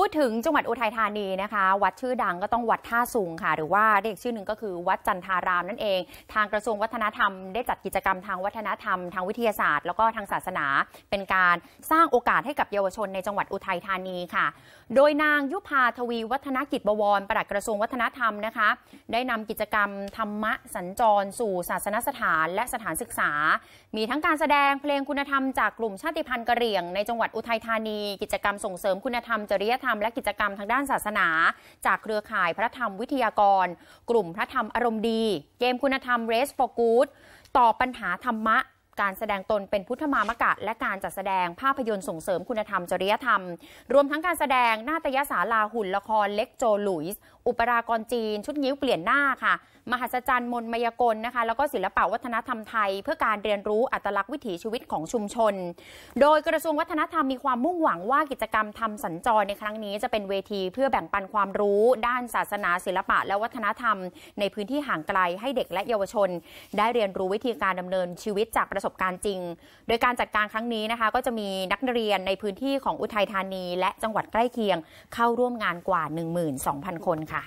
พูดถึงจังหวัดอุทัยธานีนะคะ วัดชื่อดังก็ต้องวัดท่าสูงค่ะ หรือว่าเรียกชื่อหนึ่งก็คือวัดจันทารามนั่นเอง ทางกระทรวงวัฒนธรรมได้จัดกิจกรรมทางวัฒนธรรมทางวิทยาศาสตร์แล้วก็ทางศาสนาเป็นการสร้างโอกาสให้กับเยาวชนในจังหวัดอุทัยธานีค่ะ โดยนางยุพาทวีวัฒนกิจบวรประหลัดกระทรวงวัฒนธรรมนะคะได้นำกิจกรรมธรรมะสัญจรสู่ศาสนสถานและสถานศึกษา มีทั้งการแสดงเพลงคุณธรรมจากกลุ่มชาติพันธุ์กะเหรี่ยงในจังหวัดอุทัยธานี กิจกรรมส่งเสริมคุณธรรมจริยธรรมธรรมและกิจกรรมทางด้านศาสนา จากเครือข่ายพระธรรมวิทยากร กลุ่มพระธรรมอารมณ์ดี เกมคุณธรรม Race for Good ตอบปัญหาธรรมะการแสดงตนเป็นพุทธมามกะ และการจัดแสดงภาพยนตร์ส่งเสริมคุณธรรมจริยธรรม รวมทั้งการแสดงนาตยศาลาหุ่นละครเล็กโจหลุยส์อุปรากรจีน ชุดนิ้วเปลี่ยนหน้าค่ะ มหัศจรรย์มนมยกลนะคะแล้วก็ศิลปวัฒนธรรมไทยเพื่อการเรียนรู้อัตลักษณ์วิถีชีวิตของชุมชน โดยกระทรวงวัฒนธรรมมีความมุ่งหวังว่ากิจกรรมทำสัญจรในครั้งนี้จะเป็นเวทีเพื่อแบ่งปันความรู้ ด้านศาสนาศิลปะ และวัฒนธรรมในพื้นที่ห่างไกลให้เด็กและเยาวชน ได้เรียนรู้วิธีการดำเนินชีวิตจากประสสบการณ์จริง โดยการจัดการครั้งนี้นะคะ ก็จะมีนักเรียนในพื้นที่ของอุทัยธานีและจังหวัดใกล้เคียงเข้าร่วมงานกว่า 12,000 คนค่ะ